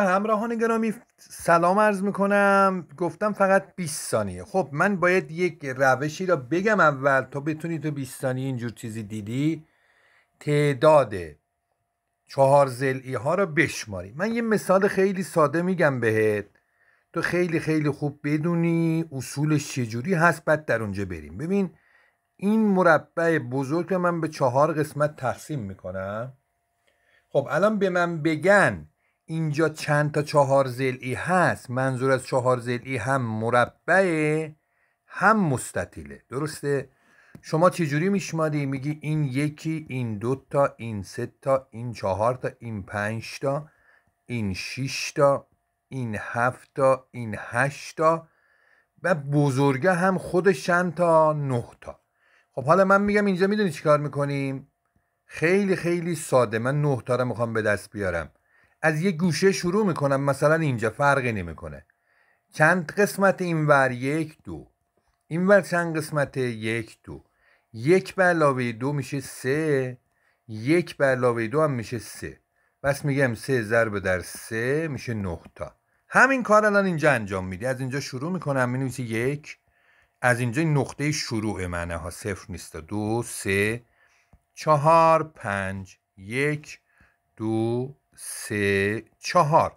همراهان گرامی سلام عرض میکنم گفتم فقط 20 ثانیه خب من باید یک روشی را بگم اول تا بتونی تو 20 ثانیه اینجور چیزی دیدی تعداد چهار زلعی ها را بشماری من یه مثال خیلی ساده میگم بهت تو خیلی خیلی خوب بدونی اصولش چجوری هست بعد در اونجا بریم ببین این مربع بزرگ من به چهار قسمت تقسیم میکنم خب الان به من بگن اینجا چند تا چهار زلعی هست منظور از چهار زلعی هم مربعه هم مستطیله درسته شما چجوری میشماری میگی این یکی این دوتا این سه تا این چهار تا این پنج تا این شش تا این هفت تا این هشت تا و بزرگه هم خود چند تا نه تا خب حالا من میگم اینجا میدونی چیکار میکنیم خیلی خیلی ساده من نه تا رو میخوام به دست بیارم از یه گوشه شروع میکنم مثلا اینجا فرقی نمیکنه چند قسمت این ور یک دو این ور چند قسمت یک دو یک به علاوه دو میشه سه یک به علاوه دو هم میشه سه بس میگم سه ضرب در سه میشه نه تا همین کار الان اینجا انجام میده از اینجا شروع میکنم می یک از اینجا نقطه شروع منه ها صفر نیست دو سه چهار پنج یک دو سه چهار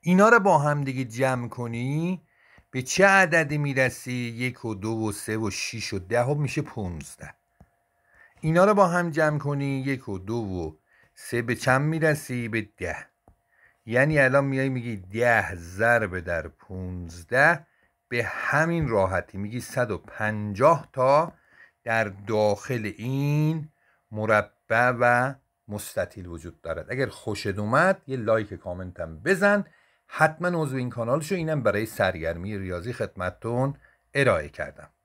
اینا رو با هم دیگه جمع کنی به چه عددی میرسی یک و دو و سه و شیش و ده و خب میشه پونزده اینا رو با هم جمع کنی یک و دو و سه به چند میرسی به ده یعنی الان میای میگی ده ضرب در پونزده به همین راحتی میگی پنجاه تا در داخل این مربع و مستطیل وجود دارد اگر خوشت اومد یه لایک کامنت هم بزن حتما عضو این کانال شو اینم برای سرگرمی ریاضی خدمتتون ارائه کردم